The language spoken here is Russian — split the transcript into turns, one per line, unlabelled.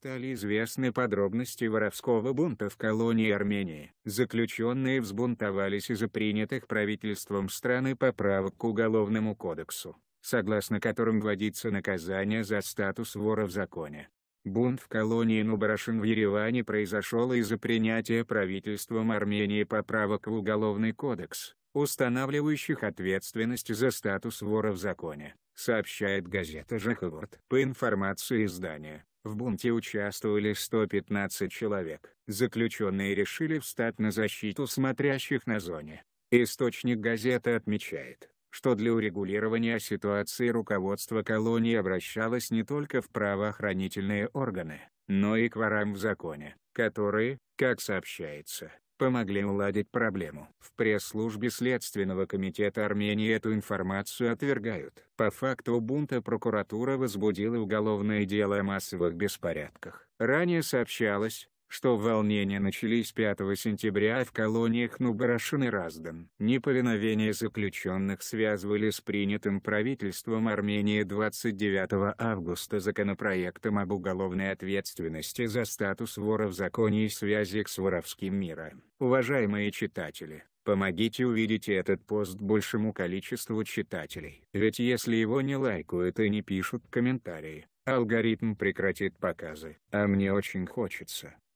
стали известны подробности воровского бунта в колонии Армении. Заключенные взбунтовались из-за принятых правительством страны поправок к Уголовному кодексу, согласно которым вводится наказание за статус вора в законе. Бунт в колонии Нубарашин в Ереване произошел из-за принятия правительством Армении поправок в Уголовный кодекс, устанавливающих ответственность за статус вора в законе, сообщает газета «Жахворд». По информации издания, в бунте участвовали 115 человек. Заключенные решили встать на защиту смотрящих на зоне. Источник газеты отмечает, что для урегулирования ситуации руководство колонии обращалось не только в правоохранительные органы, но и к ворам в законе, которые, как сообщается, помогли уладить проблему. В пресс-службе Следственного комитета Армении эту информацию отвергают. По факту бунта прокуратура возбудила уголовное дело о массовых беспорядках. Ранее сообщалось, что волнения начались 5 сентября в колониях Нубарашин и Раздан. Неповиновение заключенных связывали с принятым правительством Армении 29 августа законопроектом об уголовной ответственности за статус вора в законе и связях с воровским миром. Уважаемые читатели, Помогите увидеть этот пост большему количеству читателей. Ведь если его не лайкают и не пишут комментарии, алгоритм прекратит показы. А мне очень хочется,